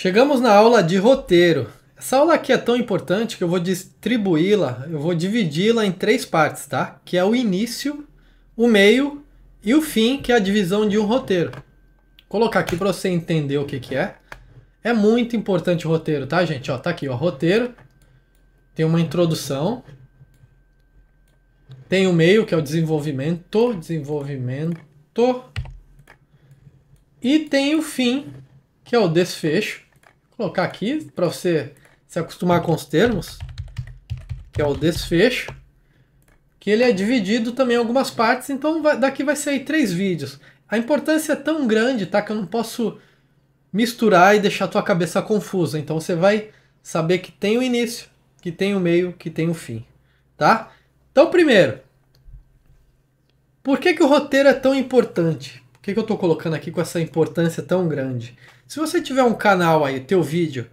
Chegamos na aula de roteiro. Essa aula aqui é tão importante que eu vou distribuí-la, eu vou dividi-la em três partes, tá? Que é o início, o meio e o fim, que é a divisão de um roteiro. Vou colocar aqui para você entender o que, que é. É muito importante o roteiro, tá, gente? Ó, tá aqui, ó, roteiro. Tem uma introdução. Tem o meio, que é o desenvolvimento, desenvolvimento. E tem o fim, que é o desfecho colocar aqui para você se acostumar com os termos, que é o desfecho, que ele é dividido também em algumas partes, então vai, daqui vai sair três vídeos. A importância é tão grande, tá, que eu não posso misturar e deixar a tua cabeça confusa. Então você vai saber que tem o início, que tem o meio, que tem o fim, tá? Então primeiro, por que, que o roteiro é tão importante? que, que eu estou colocando aqui com essa importância tão grande? Se você tiver um canal aí, teu vídeo,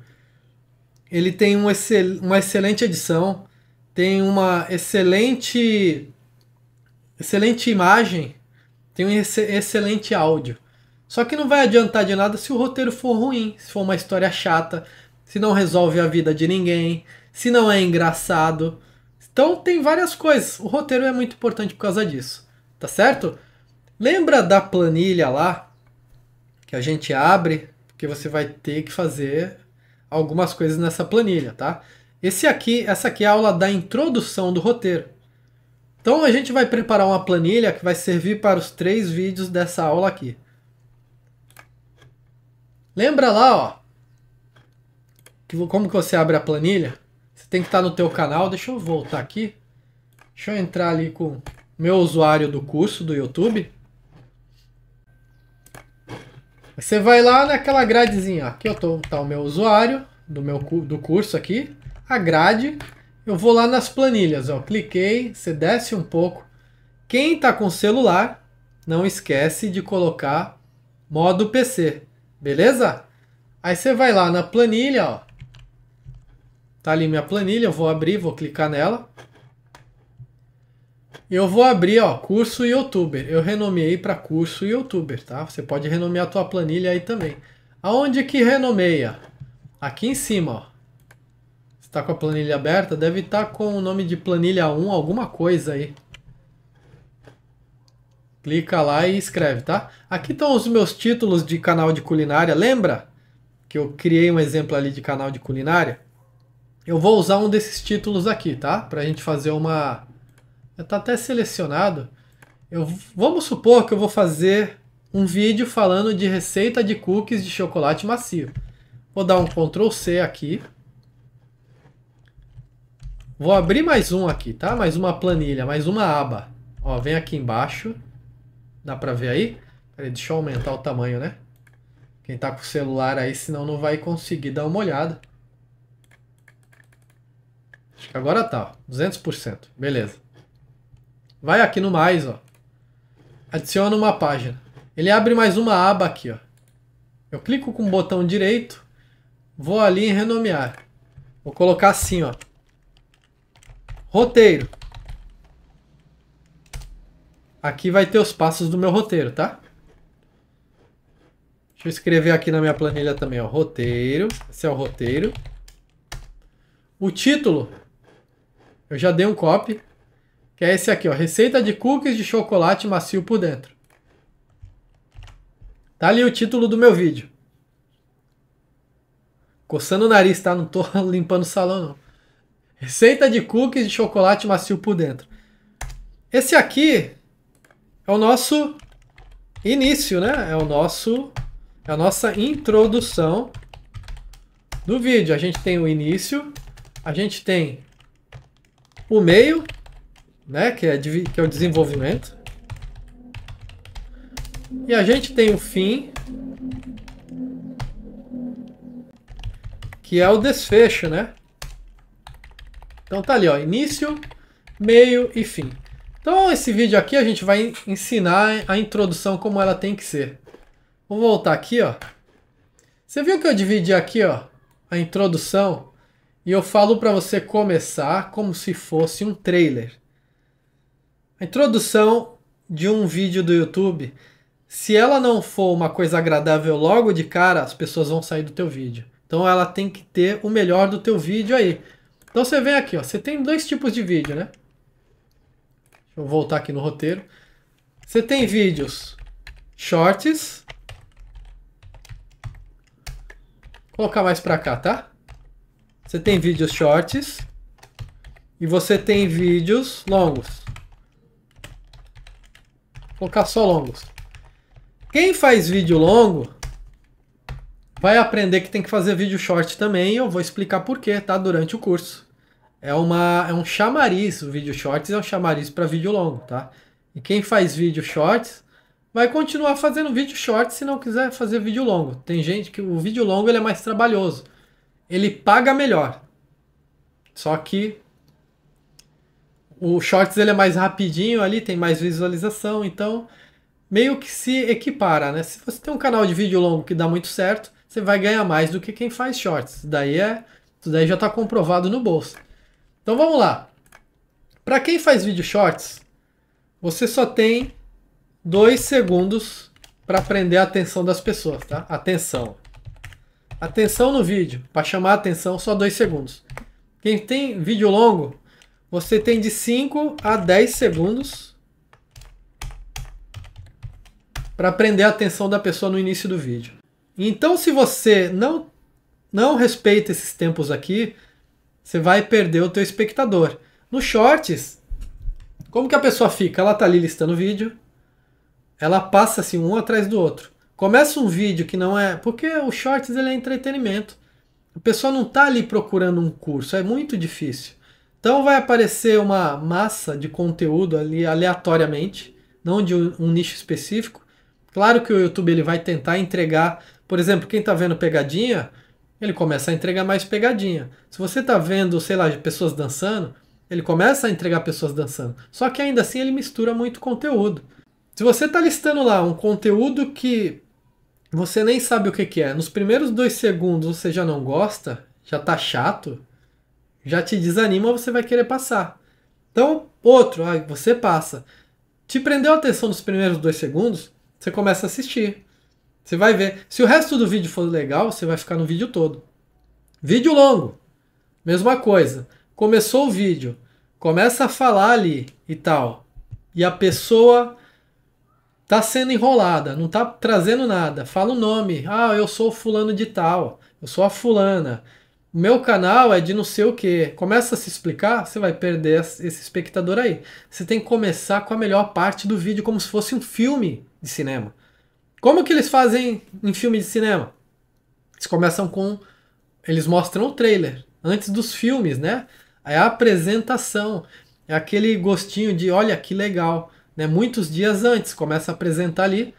ele tem um excel, uma excelente edição, tem uma excelente, excelente imagem, tem um ex excelente áudio. Só que não vai adiantar de nada se o roteiro for ruim, se for uma história chata, se não resolve a vida de ninguém, se não é engraçado. Então tem várias coisas. O roteiro é muito importante por causa disso, tá certo? Lembra da planilha lá que a gente abre, porque você vai ter que fazer algumas coisas nessa planilha, tá? Esse aqui, essa aqui é a aula da introdução do roteiro. Então a gente vai preparar uma planilha que vai servir para os três vídeos dessa aula aqui. Lembra lá, ó, que, como que você abre a planilha? Você tem que estar no teu canal. Deixa eu voltar aqui. Deixa eu entrar ali com meu usuário do curso do YouTube. Você vai lá naquela gradezinha. Aqui eu tô, tá o meu usuário do meu do curso aqui, a grade. Eu vou lá nas planilhas, ó, cliquei, você desce um pouco. Quem tá com celular, não esquece de colocar modo PC, beleza? Aí você vai lá na planilha, ó. Tá ali minha planilha, eu vou abrir, vou clicar nela. Eu vou abrir, ó, curso youtuber. Eu renomeei para curso youtuber, tá? Você pode renomear a tua planilha aí também. Aonde que renomeia? Aqui em cima, ó. Está com a planilha aberta, deve estar tá com o nome de planilha 1, alguma coisa aí. Clica lá e escreve, tá? Aqui estão os meus títulos de canal de culinária, lembra? Que eu criei um exemplo ali de canal de culinária. Eu vou usar um desses títulos aqui, tá? Pra gente fazer uma está até selecionado. Eu, vamos supor que eu vou fazer um vídeo falando de receita de cookies de chocolate macio. Vou dar um Ctrl C aqui. Vou abrir mais um aqui, tá? Mais uma planilha, mais uma aba. Ó, vem aqui embaixo. Dá para ver aí? Peraí, deixa eu aumentar o tamanho, né? Quem tá com o celular aí, senão não vai conseguir dar uma olhada. Acho que agora tá, ó, 200%. Beleza. Vai aqui no mais, ó. Adiciona uma página. Ele abre mais uma aba aqui, ó. Eu clico com o botão direito, vou ali em renomear. Vou colocar assim, ó. Roteiro. Aqui vai ter os passos do meu roteiro, tá? Deixa eu escrever aqui na minha planilha também, ó. Roteiro. Esse é o roteiro. O título. Eu já dei um copy. Que é esse aqui, ó. Receita de cookies de chocolate macio por dentro. Tá ali o título do meu vídeo. Coçando o nariz, tá? Não tô limpando o salão, não. Receita de cookies de chocolate macio por dentro. Esse aqui é o nosso início, né? É o nosso é a nossa introdução do vídeo. A gente tem o início, a gente tem o meio né? Que é, que é o desenvolvimento. E a gente tem o fim, que é o desfecho, né? Então tá ali, ó, início, meio e fim. Então esse vídeo aqui a gente vai ensinar a introdução como ela tem que ser. Vou voltar aqui, ó. Você viu que eu dividi aqui, ó, a introdução e eu falo para você começar como se fosse um trailer. A introdução de um vídeo do YouTube, se ela não for uma coisa agradável logo de cara, as pessoas vão sair do teu vídeo. Então ela tem que ter o melhor do teu vídeo aí. Então você vem aqui, ó, você tem dois tipos de vídeo, né? Deixa eu voltar aqui no roteiro. Você tem vídeos shorts. Vou colocar mais para cá, tá? Você tem vídeos shorts e você tem vídeos longos. Vou colocar só longos. Quem faz vídeo longo vai aprender que tem que fazer vídeo short também. eu vou explicar por quê, tá? Durante o curso. É, uma, é um chamariz. O vídeo shorts é um chamariz para vídeo longo, tá? E quem faz vídeo shorts vai continuar fazendo vídeo short se não quiser fazer vídeo longo. Tem gente que o vídeo longo ele é mais trabalhoso. Ele paga melhor. Só que o Shorts ele é mais rapidinho ali, tem mais visualização, então meio que se equipara, né? Se você tem um canal de vídeo longo que dá muito certo, você vai ganhar mais do que quem faz shorts. Isso daí é, isso daí já está comprovado no bolso. Então vamos lá. Para quem faz vídeo shorts, você só tem dois segundos para prender a atenção das pessoas, tá? Atenção. Atenção no vídeo, para chamar a atenção, só dois segundos. Quem tem vídeo longo, você tem de 5 a 10 segundos para prender a atenção da pessoa no início do vídeo. Então, se você não, não respeita esses tempos aqui, você vai perder o teu espectador. No Shorts, como que a pessoa fica? Ela está ali listando o vídeo, ela passa assim um atrás do outro. Começa um vídeo que não é, porque o Shorts ele é entretenimento. A pessoa não está ali procurando um curso, é muito difícil. Então vai aparecer uma massa de conteúdo ali aleatoriamente, não de um, nicho específico. Claro que o YouTube ele vai tentar entregar, por exemplo, quem está vendo pegadinha, ele começa a entregar mais pegadinha. Se você está vendo, sei lá, pessoas dançando, ele começa a entregar pessoas dançando. Só que ainda assim ele mistura muito conteúdo. Se você está listando lá um conteúdo que você nem sabe o que, que é, nos primeiros dois segundos você já não gosta, já está chato, já te desanima, você vai querer passar. Então, outro, ah, você passa. Te prendeu a atenção nos primeiros dois segundos, você começa a assistir. Você vai ver. Se o resto do vídeo for legal, você vai ficar no vídeo todo. Vídeo longo, mesma coisa. Começou o vídeo, começa a falar ali e tal. E a pessoa tá sendo enrolada, não tá trazendo nada. Fala o nome. Ah, eu sou fulano de tal. Eu sou a fulana meu canal é de não sei o que. Começa a se explicar, você vai perder esse espectador aí. Você tem que começar com a melhor parte do vídeo, como se fosse um filme de cinema. Como que eles fazem em filme de cinema? Eles começam com. Eles mostram o trailer, antes dos filmes, né? É a apresentação. É aquele gostinho de olha que legal. Né? Muitos dias antes, começa a apresentar ali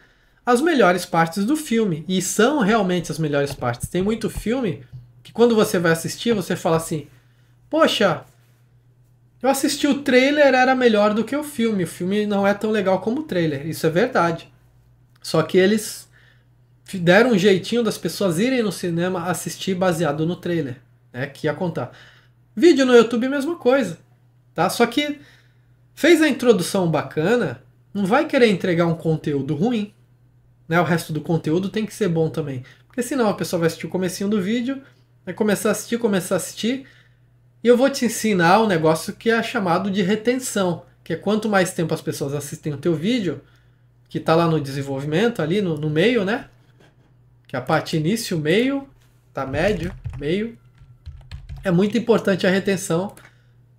as melhores partes do filme. E são realmente as melhores partes. Tem muito filme que quando você vai assistir, você fala assim: Poxa, eu assisti o trailer, era melhor do que o filme. O filme não é tão legal como o trailer. Isso é verdade. Só que eles deram um jeitinho das pessoas irem no cinema assistir baseado no trailer, né? Que ia contar. Vídeo no YouTube, mesma coisa, tá? Só que fez a introdução bacana, não vai querer entregar um conteúdo ruim, né? O resto do conteúdo tem que ser bom também, porque senão a pessoa vai assistir o comecinho do vídeo, começar a assistir, começar a assistir. E eu vou te ensinar um negócio que é chamado de retenção, que é quanto mais tempo as pessoas assistem o teu vídeo, que está lá no desenvolvimento, ali no, no, meio, né? Que é a parte início, meio, tá médio, meio. É muito importante a retenção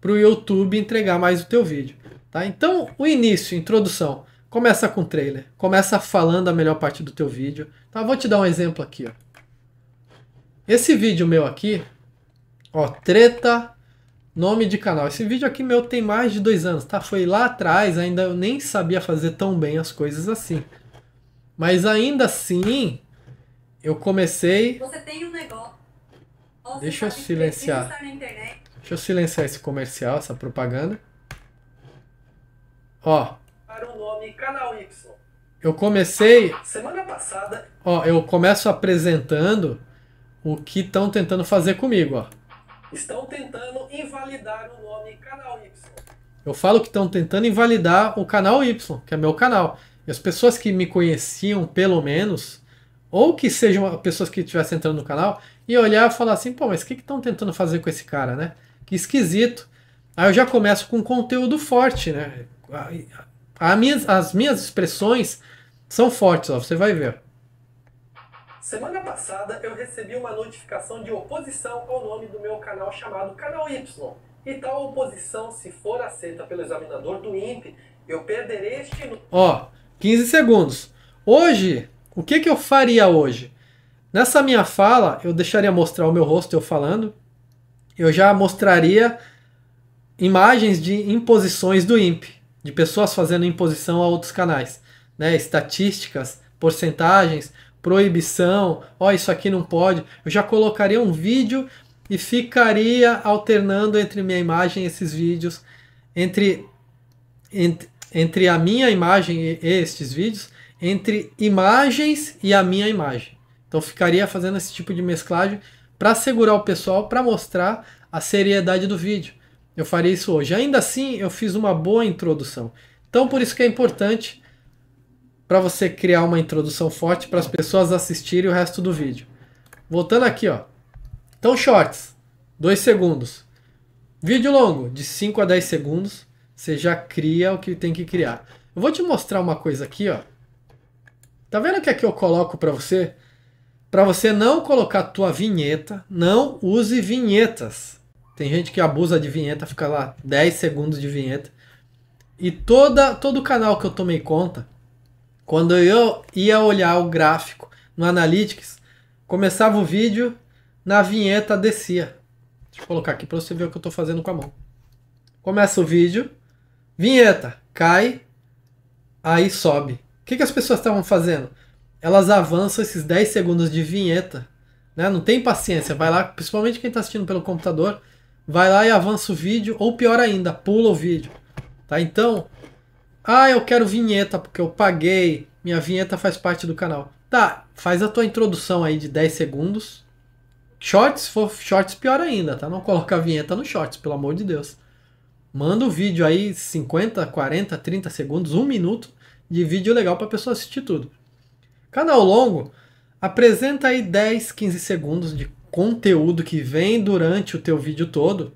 para o YouTube entregar mais o teu vídeo, tá? Então, o início, introdução, começa com o trailer, começa falando a melhor parte do teu vídeo, tá? Vou te dar um exemplo aqui, ó. Esse vídeo meu aqui, ó, treta, nome de canal. Esse vídeo aqui meu tem mais de dois anos, tá? Foi lá atrás, ainda eu nem sabia fazer tão bem as coisas assim. Mas ainda assim, eu comecei... Você tem um negócio... Deixa eu silenciar. Deixa eu silenciar esse comercial, essa propaganda. Ó. Para o nome Canal Y. Eu comecei. Semana passada. Ó, eu começo apresentando o que estão tentando fazer comigo, ó. Estão tentando invalidar o nome Canal Y. Eu falo que estão tentando invalidar o Canal Y, que é meu canal. E as pessoas que me conheciam, pelo menos, ou que sejam pessoas que estivessem entrando no canal, e olhar e falar assim, pô, mas o que estão tentando fazer com esse cara, né? Que esquisito. Aí eu já começo com conteúdo forte, né? As minhas, as minhas expressões são fortes, ó, você vai ver. Semana passada eu recebi uma notificação de oposição ao nome do meu canal chamado Canal Y. E tal oposição, se for aceita pelo examinador do INPE, eu perderei este. Ó, 15 segundos. Hoje, o que, que eu faria hoje? Nessa minha fala, eu deixaria mostrar o meu rosto eu falando. Eu já mostraria imagens de imposições do INPE, de pessoas fazendo imposição a outros canais, né? Estatísticas, porcentagens, proibição, ó, oh, isso aqui não pode. Eu já colocaria um vídeo e ficaria alternando entre minha imagem e esses vídeos, entre, entre, entre a minha imagem e estes vídeos, entre imagens e a minha imagem. Então ficaria fazendo esse tipo de mesclagem para segurar o pessoal, para mostrar a seriedade do vídeo. Eu faria isso hoje. Ainda assim, eu fiz uma boa introdução. Então por isso que é importante para você criar uma introdução forte para as pessoas assistirem o resto do vídeo. Voltando aqui, ó. Então, shorts, 2 segundos. Vídeo longo, de 5 a 10 segundos, você já cria o que tem que criar. Eu vou te mostrar uma coisa aqui, ó. Tá vendo que aqui é eu coloco para você? Para você não colocar tua vinheta, não use vinhetas. Tem gente que abusa de vinheta, fica lá 10 segundos de vinheta. E toda, todo canal que eu tomei conta, quando eu ia olhar o gráfico no Analytics, começava o vídeo, na vinheta descia. Deixa eu colocar aqui para você ver o que eu estou fazendo com a mão. Começa o vídeo, vinheta, cai, aí sobe. O que, que as pessoas estavam fazendo? Elas avançam esses 10 segundos de vinheta, né? não tem paciência, vai lá, principalmente quem está assistindo pelo computador, vai lá e avança o vídeo, ou pior ainda, pula o vídeo. Tá? Então, ah, eu quero vinheta porque eu paguei. Minha vinheta faz parte do canal. Tá, faz a tua introdução aí de 10 segundos. Shorts, se for shorts pior ainda, tá? Não coloca a vinheta no shorts, pelo amor de Deus. Manda o um vídeo aí 50, 40, 30 segundos, um minuto de vídeo legal para pessoa assistir tudo. Canal longo, apresenta aí 10, 15 segundos de conteúdo que vem durante o teu vídeo todo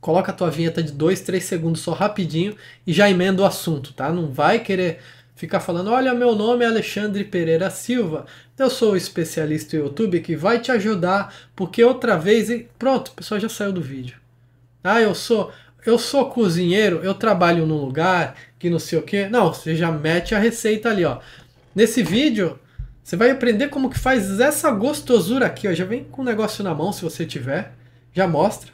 coloca a tua vinheta de 2, 3 segundos só rapidinho e já emenda o assunto, tá? Não vai querer ficar falando, olha, meu nome é Alexandre Pereira Silva, eu sou o especialista do YouTube que vai te ajudar, porque outra vez e pronto, o pessoal já saiu do vídeo. Ah, eu sou eu sou cozinheiro, eu trabalho num lugar que não sei o que. Não, você já mete a receita ali, ó. Nesse vídeo, você vai aprender como que faz essa gostosura aqui, ó. Já vem com o negócio na mão, se você tiver. Já mostra.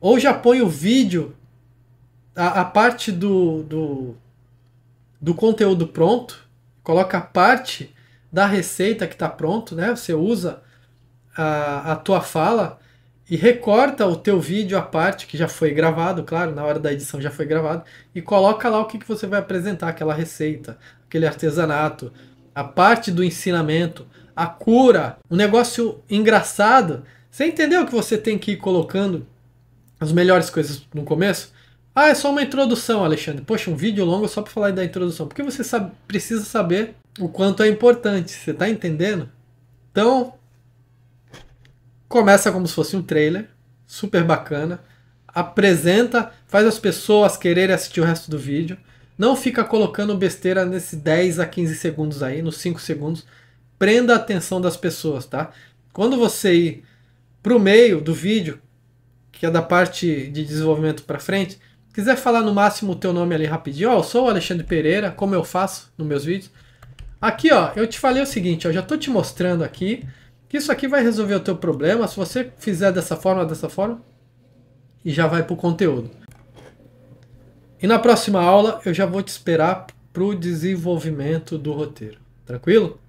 Ou já põe o vídeo, a, a parte do, do, do conteúdo pronto, coloca a parte da receita que está pronto, né? Você usa a, a tua fala e recorta o teu vídeo a parte que já foi gravado, claro, na hora da edição já foi gravado, e coloca lá o que, que você vai apresentar, aquela receita, aquele artesanato, a parte do ensinamento, a cura, um negócio engraçado. Você entendeu que você tem que ir colocando as melhores coisas no começo. Ah, é só uma introdução, Alexandre. Poxa, um vídeo longo só para falar da introdução. Porque você sabe, precisa saber o quanto é importante. Você está entendendo? Então, começa como se fosse um trailer, super bacana. Apresenta, faz as pessoas quererem assistir o resto do vídeo. Não fica colocando besteira nesses 10 a 15 segundos aí, nos 5 segundos. Prenda a atenção das pessoas, tá? Quando você ir pro meio do vídeo, que é da parte de desenvolvimento para frente, quiser falar no máximo o teu nome ali rapidinho, ó, eu sou o Alexandre Pereira, como eu faço nos meus vídeos. Aqui, ó, eu te falei o seguinte, ó, já estou te mostrando aqui que isso aqui vai resolver o teu problema se você fizer dessa forma, dessa forma, e já vai para o conteúdo. E na próxima aula eu já vou te esperar para o desenvolvimento do roteiro. Tranquilo?